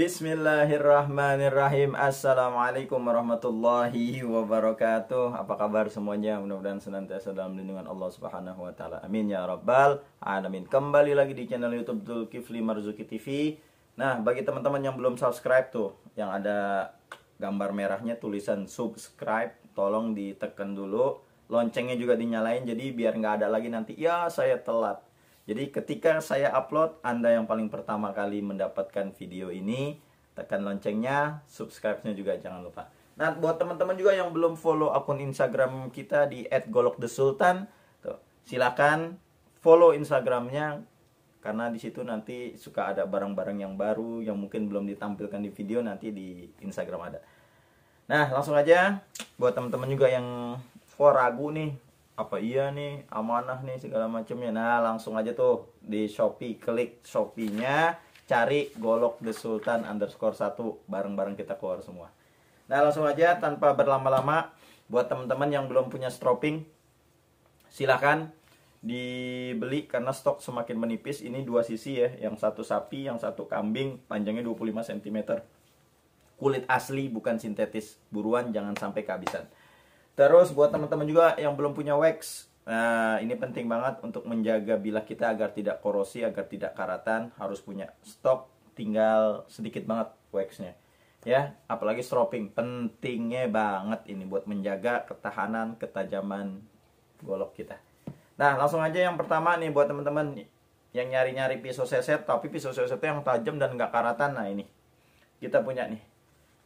Bismillahirrahmanirrahim Assalamualaikum warahmatullahi wabarakatuh Apa kabar semuanya Mudah-mudahan senantiasa dalam lindungan Allah subhanahu wa ta'ala Amin ya rabbal alamin Kembali lagi di channel youtube Zulkifli Marzuki TV Nah bagi teman-teman yang belum subscribe tuh Yang ada gambar merahnya tulisan subscribe Tolong ditekan dulu Loncengnya juga dinyalain Jadi biar nggak ada lagi nanti Ya saya telat jadi ketika saya upload, Anda yang paling pertama kali mendapatkan video ini, tekan loncengnya, subscribe-nya juga jangan lupa. Nah, buat teman-teman juga yang belum follow akun Instagram kita di @golokdesultan, tuh, silakan follow Instagramnya karena di situ nanti suka ada barang-barang yang baru yang mungkin belum ditampilkan di video nanti di Instagram ada. Nah, langsung aja buat teman-teman juga yang kok ragu nih apa iya nih amanah nih segala macamnya nah langsung aja tuh di shopee klik shopee-nya cari golok the sultan underscore satu bareng-bareng kita keluar semua nah langsung aja tanpa berlama-lama buat teman-teman yang belum punya stropping silahkan dibeli karena stok semakin menipis ini dua sisi ya yang satu sapi yang satu kambing panjangnya 25 cm kulit asli bukan sintetis buruan jangan sampai kehabisan Terus buat teman-teman juga yang belum punya wax, nah ini penting banget untuk menjaga bilah kita agar tidak korosi, agar tidak karatan, harus punya stok tinggal sedikit banget waxnya. Ya, apalagi stropping pentingnya banget ini buat menjaga ketahanan, ketajaman golok kita. Nah, langsung aja yang pertama nih buat teman-teman yang nyari-nyari pisau seset tapi pisau seset yang tajam dan nggak karatan nah ini kita punya nih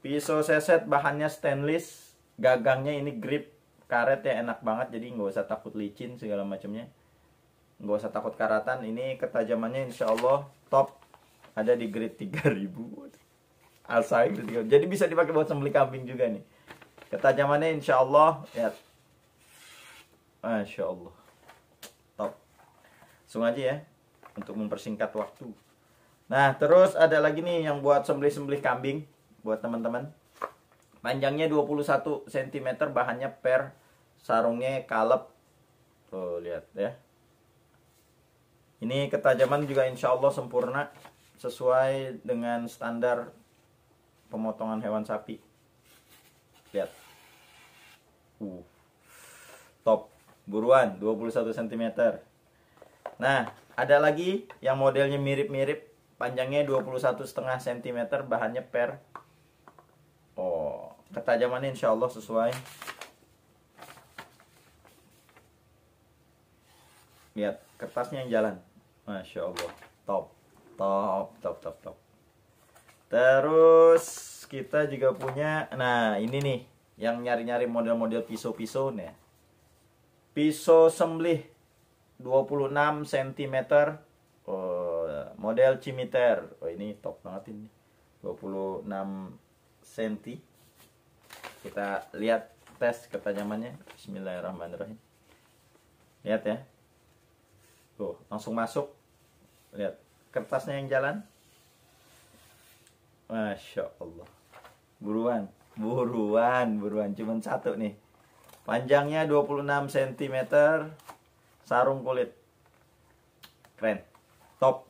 pisau seset bahannya stainless gagangnya ini grip karet ya enak banget jadi nggak usah takut licin segala macamnya nggak usah takut karatan ini ketajamannya insya Allah top ada di grade 3000 alsai 3000 jadi bisa dipakai buat sembelih kambing juga nih ketajamannya insya Allah ya Masya Allah top langsung aja ya untuk mempersingkat waktu nah terus ada lagi nih yang buat sembelih-sembelih kambing buat teman-teman Panjangnya 21 cm, bahannya per sarungnya kalep. Tuh, lihat ya. Ini ketajaman juga insya Allah sempurna sesuai dengan standar pemotongan hewan sapi. Lihat. Uh. Top. Buruan 21 cm. Nah, ada lagi yang modelnya mirip-mirip, panjangnya 21,5 cm, bahannya per ketajamannya insya Allah sesuai lihat kertasnya yang jalan masya Allah top top top top top terus kita juga punya nah ini nih yang nyari-nyari model-model pisau-pisau nih ya. pisau sembelih 26 cm oh, model cimiter oh ini top banget ini 26 cm kita lihat tes ketajamannya Bismillahirrahmanirrahim lihat ya tuh langsung masuk lihat kertasnya yang jalan Masya Allah buruan buruan buruan cuman satu nih panjangnya 26 cm sarung kulit keren top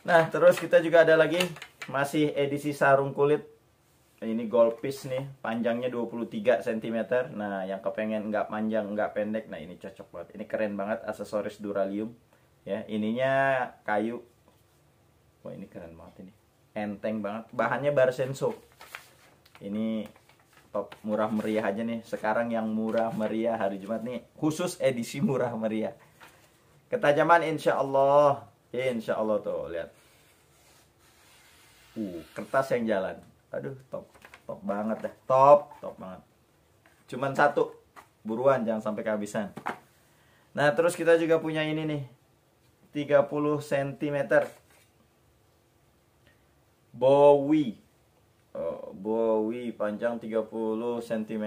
nah terus kita juga ada lagi masih edisi sarung kulit ini gold piece nih panjangnya 23 cm nah yang kepengen nggak panjang nggak pendek nah ini cocok banget ini keren banget aksesoris duralium ya ininya kayu wah ini keren banget ini enteng banget bahannya barsenso ini top murah meriah aja nih sekarang yang murah meriah hari Jumat nih khusus edisi murah meriah ketajaman insya Allah insya Allah tuh lihat uh kertas yang jalan aduh top top banget deh top top banget cuman satu buruan jangan sampai kehabisan nah terus kita juga punya ini nih 30 cm Bowie oh, Bowie panjang 30 cm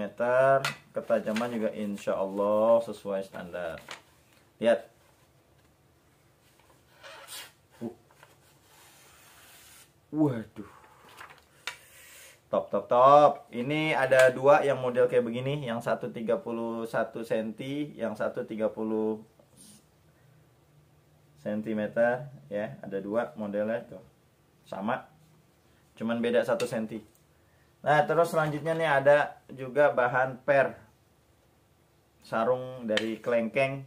Ketajaman juga insya Allah sesuai standar Lihat uh top top ini ada dua yang model kayak begini yang satu 31 cm yang satu 30 cm ya ada dua modelnya tuh sama cuman beda satu cm nah terus selanjutnya nih ada juga bahan per sarung dari kelengkeng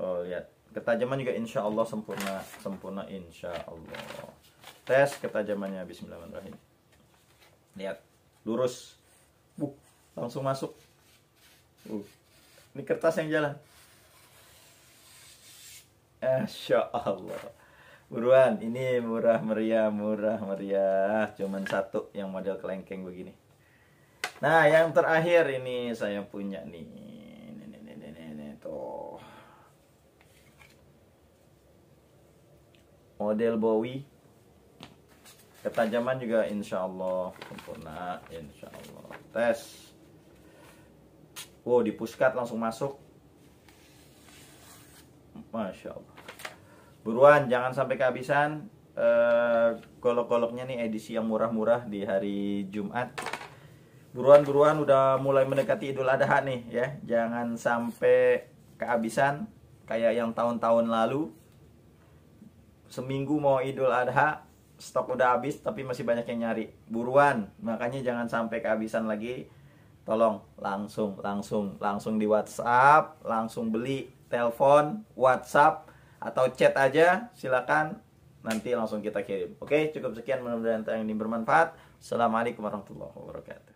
oh lihat ketajaman juga insya Allah sempurna sempurna insya Allah tes ketajamannya Bismillahirrahmanirrahim lihat lurus uh, langsung masuk uh, ini kertas yang jalan Asya Allah Buruan, ini murah meriah, murah meriah Cuman satu yang model kelengkeng begini Nah yang terakhir ini saya punya nih Model Bowie ketajaman juga insya Allah sempurna insya Allah tes wow di puskat langsung masuk masya Allah buruan jangan sampai kehabisan eh, golok-goloknya nih edisi yang murah-murah di hari Jumat buruan-buruan udah mulai mendekati Idul Adha nih ya jangan sampai kehabisan kayak yang tahun-tahun lalu seminggu mau Idul Adha stok udah habis tapi masih banyak yang nyari. Buruan, makanya jangan sampai kehabisan lagi. Tolong langsung, langsung, langsung di WhatsApp, langsung beli, telepon, WhatsApp atau chat aja. Silakan nanti langsung kita kirim. Oke, cukup sekian mudah-mudahan yang ini bermanfaat. Assalamualaikum warahmatullahi wabarakatuh.